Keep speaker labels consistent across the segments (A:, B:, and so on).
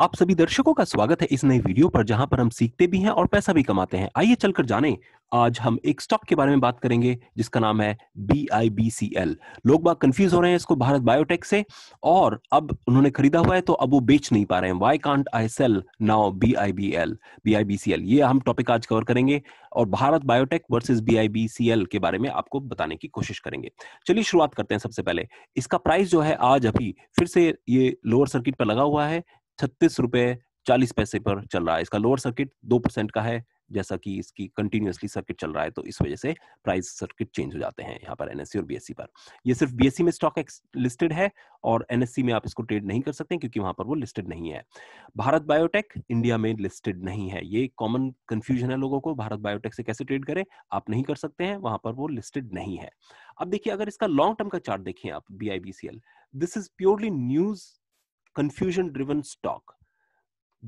A: आप सभी दर्शकों का स्वागत है इस नई वीडियो पर जहां पर हम सीखते भी हैं और पैसा भी कमाते हैं आइए चलकर जाने आज हम एक स्टॉक के बारे में बात करेंगे जिसका नाम है B I B C L लोग बाग कंफ्यूज हो रहे हैं इसको भारत बायोटेक से और अब उन्होंने खरीदा हुआ है तो अब वो बेच नहीं पा रहे हैं why can't I sell now B I B L B I B C L ये हम टॉपिक आज कवर करेंगे और Bharat Biotech versus B I B C L के बारे में आपको बताने की कोशिश करेंगे चलिए शुरुआत करते हैं सबसे पहले इसका प्राइस जो है आज अभी फिर से ये लोअर सर्किट पर लगा हुआ है छत्तीस रुपये चालीस पैसे पर चल रहा है इसका लोअर सर्किट दो परसेंट का है जैसा कि इसकी कंटिन्यूसली सर्किट चल रहा है तो इस वजह से प्राइस सर्किट चेंज हो जाते हैं यहाँ पर एनएससी और बीएससी पर ये सिर्फ बीएससी में स्टॉक लिस्टेड है और एनएससी में आप इसको ट्रेड नहीं कर सकते क्योंकि वहां पर वो लिस्टेड नहीं है भारत बायोटेक इंडिया में लिस्टेड नहीं है ये कॉमन कंफ्यूजन है लोगों को भारत बायोटेक से कैसे ट्रेड करें आप नहीं कर सकते हैं वहां पर वो लिस्टेड नहीं है अब देखिए अगर इसका लॉन्ग टर्म का चार्ट देखिए आप be this is purely news confusion driven stock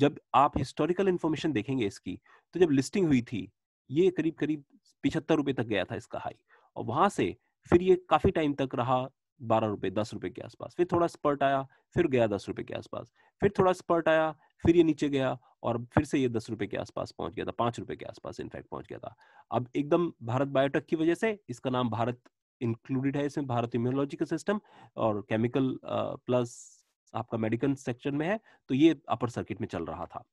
A: जब आप हिस्टोरिकल इंफॉर्मेशन देखेंगे इसकी तो जब लिस्टिंग हुई थी ये करीब करीब पिछहत्तर रुपए तक गया था इसका हाई और वहां से फिर ये काफी टाइम तक रहा बारह रुपए दस रुपए के आसपास फिर थोड़ा स्पर्ट आया फिर गया दस रुपए के आसपास फिर थोड़ा स्पर्ट आया फिर ये नीचे गया और फिर से ये दस रुपए के आसपास पहुंच गया था पांच रुपए के आसपास इनफैक्ट पहुंच गया था अब एकदम भारत बायोटेक की वजह से इसका नाम भारत इंक्लूडेड है इसमें भारत इम्यूनोलॉजिकल सिस्टम और केमिकल प्लस आपका मेडिकल सेक्शन में है तो ये अपर सर्किट में चल रहा था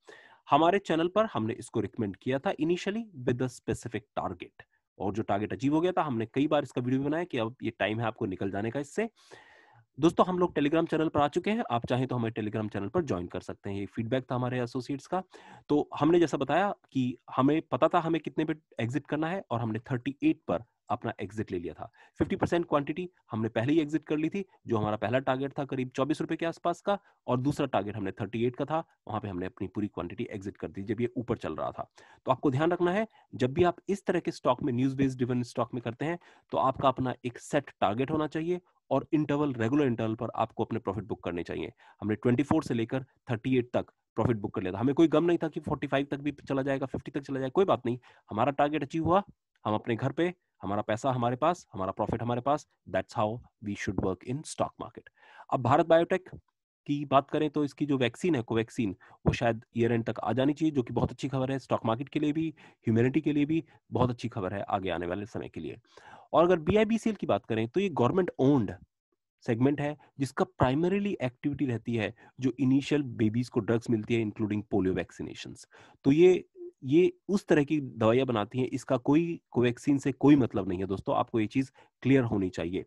A: हमारे चैनल पर हमने इसको रिकमेंड किया था इनिशियली विद स्पेसिफिक टारगेट और जो टारगेट अचीव हो गया था हमने कई बार इसका वीडियो बनाया कि अब ये टाइम है आपको निकल जाने का इससे दोस्तों हम लोग टेलीग्राम चैनल पर आ चुके हैं आप चाहें तो हमारे टेलीग्राम चैनल पर ज्वाइन कर सकते हैं ये फीडबैक था हमारे एसोसिएट्स का तो हमने जैसा बताया कि हमें पता था हमें कितने पे एग्जिट करना है और हमने 38 पर अपना एग्जिट ले लिया था 50 परसेंट क्वांटिटी हमने पहले ही एग्जिट कर ली थी जो हमारा पहला टारगेट था करीब चौबीस रुपए के आसपास का और दूसरा टारगेट हमने 38 का था वहां पे हमने अपनी पूरी क्वांटिटी एग्जिट कर दी जब ये ऊपर चल रहा था तो आपको ध्यान रखना है जब भी आप इस तरह के स्टॉक में न्यूज बेस्ड डिवन स्टॉक में करते हैं तो आपका अपना एक सेट टारगेट होना चाहिए और इंटरवल रेगुलर इंटरवल पर आपको अपने प्रॉफिट बुक करने चाहिए हमने ट्वेंटी से लेकर थर्टी तक प्रॉफिट बुक कर लिया था हमें कोई गम नहीं था कि 45 तक भी चला जाएगा 50 तक चला जाएगा कोई बात नहीं हमारा टारगेट अचीव हुआ हम अपने घर पे हमारा पैसा हमारे पास हमारा प्रॉफिट हमारे पास that's how we should work in stock market अब भारत बायोटेक की बात करें तो इसकी जो वैक्सीन है कोवैक्सीन वो शायद ईयर एंड तक आ जानी चाहिए जो कि बहुत अच्छी खबर है स्टॉक मार्केट के लिए भी ह्यूमैनिटी के लिए भी बहुत अच्छी खबर है आगे आने वाले समय के लिए और अगर बी की बात करें तो ये गवर्नमेंट ओन्ड सेगमेंट है जिसका प्राइमरीली एक्टिविटी रहती है जो इनिशियल बेबीज को ड्रग्स मिलती है इंक्लूडिंग पोलियो वैक्सीनेशन तो ये ये उस तरह की दवाइयां बनाती हैं इसका कोई कोवैक्सीन से कोई मतलब नहीं है दोस्तों आपको ये चीज क्लियर होनी चाहिए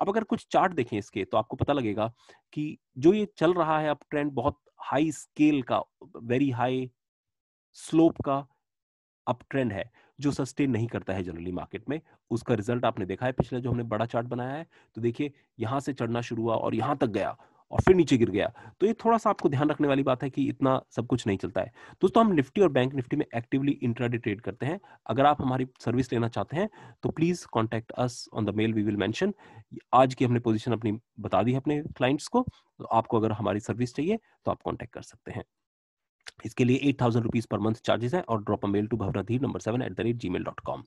A: अब अगर कुछ चार्ट देखें इसके तो आपको पता लगेगा कि जो ये चल रहा है अब ट्रेंड बहुत हाई स्केल का वेरी हाई स्लोप का अप ट्रेंड है जो सस्टेन नहीं करता है जनरली मार्केट में उसका रिजल्ट आपने देखा है पिछले जो हमने बड़ा चार्ट बनाया है तो देखिए यहां से चढ़ना शुरू हुआ और यहां तक गया और फिर नीचे गिर गया तो ये थोड़ा सा आपको ध्यान रखने वाली बात है कि इतना सब कुछ नहीं चलता है दोस्तों हम निफ्टी और बैंक निफ्टी में एक्टिवली इंट्राडे ट्रेड करते हैं अगर आप हमारी सर्विस लेना चाहते हैं तो please contact us on the mail we will mention आज की हमने पोजिशन अपनी बता दी है अपने क्लाइंट्स को तो आपको अगर हमारी सर्विस चाहिए तो आप कॉन्टेक्ट कर सकते हैं इसके लिए eight thousand rupees per month charges है और ड्रॉप अ मेल टू भवराधी number seven at the rate G mail dot com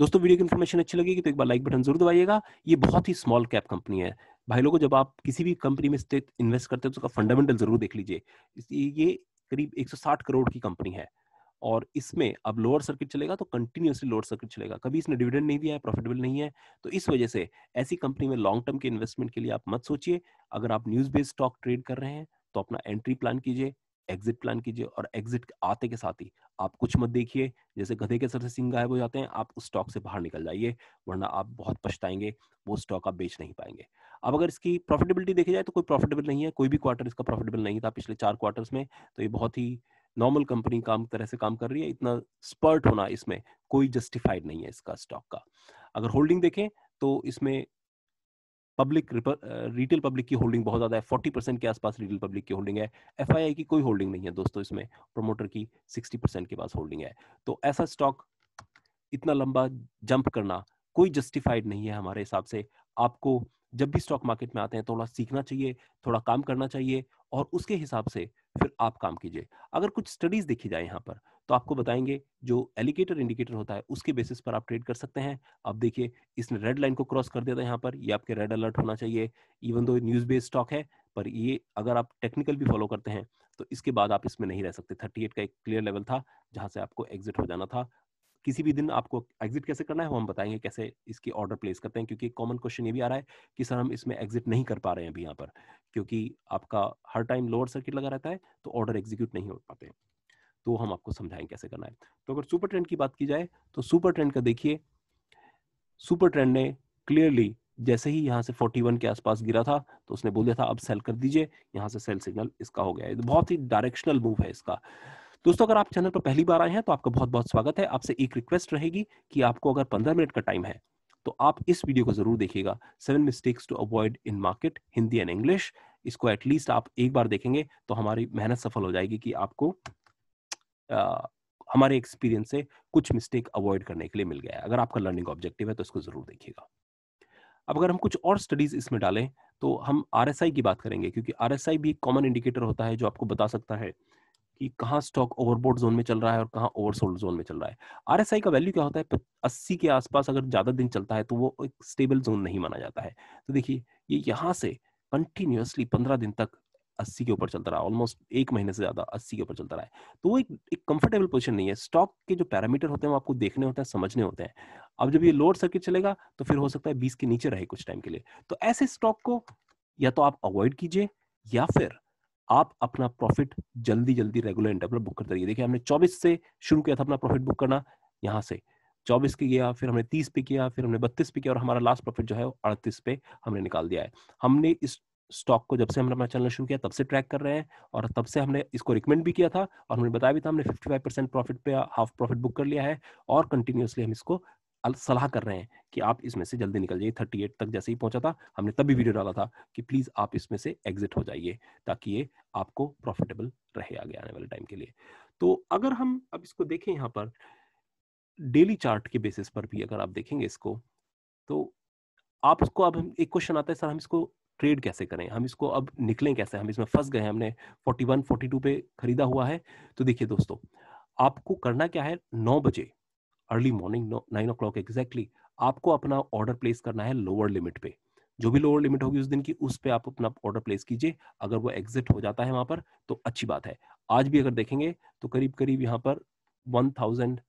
A: दोस्तों वीडियो की इन्फॉर्मेशन अच्छी लगेगी तो एक बार लाइक बटन जरूर दबाइएगा ये बहुत ही स्मॉल कैप कंपनी है भाई लोगों जब आप किसी भी कंपनी में स्थित इन्वेस्ट करते हैं तो उसका फंडामेंटल जरूर देख लीजिए ये करीब 160 करोड़ की कंपनी है और इसमें अब लोअर सर्किट चलेगा तो कंटिन्यूसली लोअर सर्किट चलेगा कभी इसने डिविडेंड नहीं दिया है प्रॉफिटेबल नहीं है तो इस वजह से ऐसी कंपनी में लॉन्ग टर्म के इन्वेस्टमेंट के लिए आप मत सोचिए अगर आप न्यूज बेस्ड स्टॉक ट्रेड कर रहे हैं तो अपना एंट्री प्लान कीजिए एग्जिट प्लान कीजिए और एग्जिट आते के साथ ही आप कुछ मत देखिए जैसे गधे के सर से सिंह गायब हो जाते हैं आप उस स्टॉक से बाहर निकल जाइए वरना आप बहुत पछताएंगे वो स्टॉक आप बेच नहीं पाएंगे अब अगर इसकी प्रॉफिटेबिलिटी देखी जाए तो कोई प्रॉफिटेबल नहीं है कोई भी क्वार्टर इसका प्रॉफिटेबल नहीं था पिछले चार क्वार्टर्स में तो ये बहुत ही नॉर्मल कंपनी काम तरह से काम कर रही है इतना स्पर्ट होना इसमें कोई जस्टिफाइड नहीं है इसका स्टॉक का अगर होल्डिंग देखें तो इसमें पब्लिक रिटेल पब्लिक की होल्डिंग बहुत ज़्यादा है फोर्टी परसेंट के आसपास रिटेल पब्लिक की होल्डिंग है एफ की कोई होल्डिंग नहीं है दोस्तों इसमें प्रोमोटर की सिक्सटी परसेंट के पास होल्डिंग है तो ऐसा स्टॉक इतना लंबा जंप करना कोई जस्टिफाइड नहीं है हमारे हिसाब से आपको जब भी स्टॉक मार्केट में आते हैं थोड़ा सीखना चाहिए थोड़ा काम करना चाहिए और उसके हिसाब से फिर आप काम कीजिए अगर कुछ स्टडीज देखी जाए यहाँ पर तो आपको बताएंगे जो एलिकेटर इंडिकेटर होता है उसके बेसिस पर आप ट्रेड कर सकते हैं अब देखिए इसने रेड लाइन को क्रॉस कर दिया था यहाँ पर ये आपके रेड अलर्ट होना चाहिए even though news based stock है पर ये अगर आप टेक्निकल भी फॉलो करते हैं तो इसके बाद आप इसमें नहीं रह सकते थर्टी का एक क्लियर लेवल था जहां से आपको एग्जिट हो जाना था किसी भी दिन आपको एग्जिट कैसे करना है वो हम बताएंगे कैसे इसकी ऑर्डर प्लेस करते हैं क्योंकि कॉमन क्वेश्चन ये भी आ रहा है कि सर हम इसमें एग्जिट नहीं कर पा रहे हैं अभी यहाँ पर क्योंकि आपका हर टाइम लोअर सर्किट लगा रहता है तो ऑर्डर एग्जीक्यूट नहीं हो पाते तो हम आपको समझाएंगे कैसे करना है तो अगर सुपर ट्रेंड की बात की जाए तो सुपर ट्रेंड का देखिए सुपर ट्रेंड ने क्लियरली जैसे ही यहाँ से 41 के आसपास गिरा था तो उसने बोल दिया था अब सेल कर दीजिए यहाँ से सेल सिग्नल इसका हो गया है बहुत ही डायरेक्शनल मूव है इसका दोस्तों अगर आप चैनल पर पहली बार आए हैं तो आपका बहुत बहुत स्वागत है आपसे एक रिक्वेस्ट रहेगी कि आपको अगर पंद्रह मिनट का टाइम है तो आप इस वीडियो को जरूर देखिएगा seven mistakes to avoid in market Hindi and English इसको एटलीस्ट आप एक बार देखेंगे तो हमारी मेहनत सफल हो जाएगी कि आपको आ, हमारे एक्सपीरियंस से कुछ मिस्टेक अवॉइड करने के लिए मिल गया है अगर आपका लर्निंग ऑब्जेक्टिव है तो इसको जरूर देखिएगा अब अगर हम कुछ और स्टडीज इसमें डालें तो हम आर की बात करेंगे क्योंकि आर भी एक कॉमन इंडिकेटर होता है जो आपको बता सकता है कि कहाँ स्टॉक ओवरबोर्ड जोन में चल रहा है और कहाँ ओवरसोल्ड जोन में चल रहा है आरएसआई का वैल्यू क्या होता है अस्सी के आसपास अगर ज्यादा दिन चलता है तो वो एक स्टेबल जोन नहीं माना जाता है तो देखिए ये यहाँ से कंटिन्यूसली पंद्रह दिन तक अस्सी के ऊपर चलता रहा ऑलमोस्ट एक महीने से ज्यादा अस्सी के ऊपर चलता रहा है तो वो एक एक कंफर्टेबल पोजिशन नहीं है स्टॉक के जो पैरामीटर होते हैं वो आपको देखने होते हैं समझने होते हैं अब जब ये लोअर सर्किट चलेगा तो फिर हो सकता है बीस के नीचे रहे कुछ टाइम के लिए तो ऐसे स्टॉक को या तो आप अवॉइड कीजिए या फिर आप अपना प्रॉफिट जल्दी जल्दी रेगुलर इंटरवल बुक करते रहिए देखिए हमने 24 से शुरू किया था अपना प्रॉफिट बुक करना यहाँ से 24 पे किया फिर हमने 30 पे किया फिर हमने 32 पे किया और हमारा लास्ट प्रॉफिट जो है वो 38 पे हमने निकाल दिया है हमने इस स्टॉक को जब से हमने अपना चैनल शुरू किया तब से ट्रैक कर रहे हैं और तब से हमने इसको रिकमेंड भी किया था और हमने बताया भी था हमने 55 परसेंट प्रॉफिट पे हाफ प्रॉफिट बुक कर लिया है और कंटिन्यूसली हम इसको सलाह कर रहे हैं कि आप इसमें से जल्दी निकल जाइए थर्टी एट तक जैसे ही पहुंचा था हमने तभी वीडियो डाला था कि प्लीज़ आप इसमें से एग्जिट हो जाइए ताकि ये आपको प्रॉफिटेबल रहे आगे आने वाले टाइम के लिए तो अगर हम अब इसको देखें यहाँ पर डेली चार्ट के बेसिस पर भी अगर आप देखेंगे इसको तो आप उसको अब एक क्वेश्चन आता है सर हम इसको ट्रेड कैसे करें हम इसको अब निकलें कैसे हम इसमें फंस गए हमने 41, 42 पे खरीदा हुआ है तो देखिए दोस्तों आपको करना क्या है नौ बजे early morning nine o'clock exactly आपको अपना ऑर्डर प्लेस करना है लोअर लिमिट पे जो भी लोअर लिमिट होगी उस दिन की उस पर आप अपना ऑर्डर प्लेस कीजिए अगर वो एग्जिट हो जाता है वहां पर तो अच्छी बात है आज भी अगर देखेंगे तो करीब करीब यहाँ पर one thousand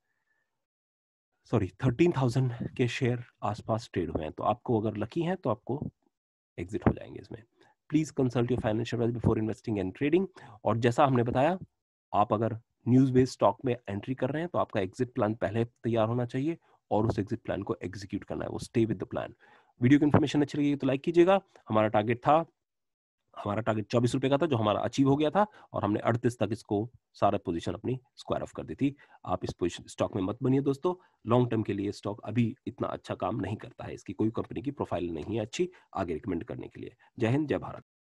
A: sorry thirteen thousand के शेयर आसपास ट्रेड हुए हैं तो आपको अगर लकी हैं तो आपको एग्जिट हो जाएंगे इसमें please consult your financial before investing and trading और जैसा हमने बताया आप अगर न्यूज बेस्ड स्टॉक में एंट्री कर रहे हैं तो आपका एग्जिट प्लान पहले तैयार होना चाहिए और उस एग्जिट प्लान को एग्जीक्यूट करना है वो stay with the plan video की इन्फॉर्मेशन अच्छी लगी तो लाइक कीजिएगा हमारा टारगेट था हमारा टारगेट चौबीस रुपए का था जो हमारा अचीव हो गया था और हमने अड़तीस तक इसको सारा पोजीशन अपनी स्क्वायर ऑफ कर दी थी आप इस पोजीशन स्टॉक में मत बनिए दोस्तों लॉन्ग टर्म के लिए स्टॉक अभी इतना अच्छा काम नहीं करता है इसकी कोई कंपनी की प्रोफाइल नहीं है अच्छी आगे रिकमेंड करने के लिए जय हिंद जय भारत